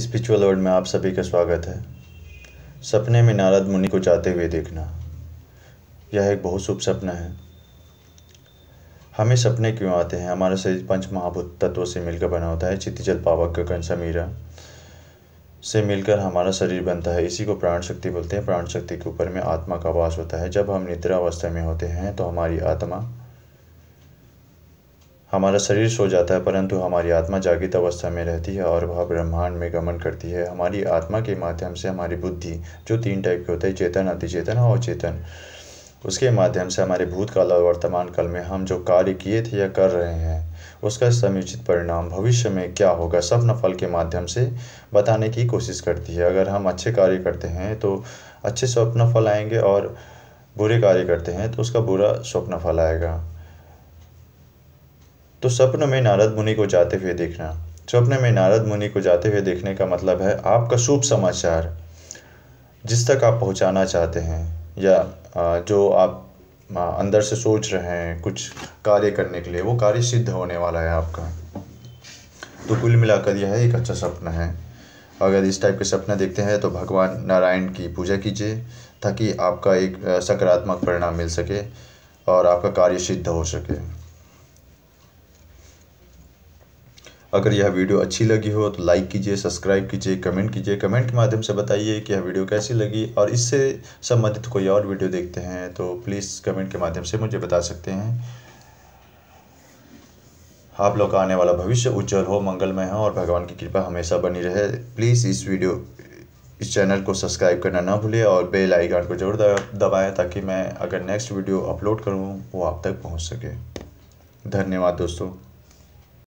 spiritual world में आप सभी का स्वागत है सपने में नारद मुनि को जाते हुए देखना यह एक बहुत शुभ सपना है हमें सपने क्यों आते हैं हमारा शरीर पंच महाभूत तत्व से मिलकर बना होता है चित्ती जल पावक कण समीरा से मिलकर हमारा शरीर बनता है इसी को प्राण शक्ति बोलते हैं प्राण शक्ति के ऊपर में आत्मा का वास होता है जब हम निद्रा अवस्था में होते हैं तो हमारी आत्मा हमारा शरीर सो जाता है परंतु हमारी आत्मा जागृत अवस्था में रहती है और वह ब्रह्मांड में गमन करती है हमारी आत्मा के माध्यम से हमारी बुद्धि जो तीन टाइप के होते हैं चेतन अतिचेतन और चेतन उसके माध्यम से हमारे भूतकाल और वर्तमान काल में हम जो कार्य किए थे या कर रहे हैं उसका समुचित परिणाम भविष्य में क्या होगा स्वप्न फल के माध्यम से बताने की कोशिश करती है अगर हम अच्छे कार्य करते हैं तो अच्छे स्वप्न फल आएंगे और बुरे कार्य करते हैं तो उसका बुरा स्वप्न फल आएगा तो स्वप्न में नारद मुनि को जाते हुए देखना स्वप्न में नारद मुनि को जाते हुए देखने का मतलब है आपका शुभ समाचार जिस तक आप पहुंचाना चाहते हैं या जो आप अंदर से सोच रहे हैं कुछ कार्य करने के लिए वो कार्य सिद्ध होने वाला है आपका तो कुल मिलाकर यह एक अच्छा सपना है अगर इस टाइप के सपना देखते हैं तो भगवान नारायण की पूजा कीजिए ताकि आपका एक सकारात्मक परिणाम मिल सके और आपका कार्य सिद्ध हो सके अगर यह वीडियो अच्छी लगी हो तो लाइक कीजिए सब्सक्राइब कीजिए कमेंट कीजिए कमेंट के माध्यम से बताइए कि यह वीडियो कैसी लगी और इससे संबंधित कोई और वीडियो देखते हैं तो प्लीज़ कमेंट के माध्यम से मुझे बता सकते हैं आप लोग का आने वाला भविष्य उज्जवल हो मंगलमय हो और भगवान की कृपा हमेशा बनी रहे प्लीज़ इस वीडियो इस चैनल को सब्सक्राइब करना ना भूलिए और बेल आइकन को जरूर दबाएं ताकि मैं अगर नेक्स्ट वीडियो अपलोड करूं वो आप तक पहुंच सके धन्यवाद दोस्तों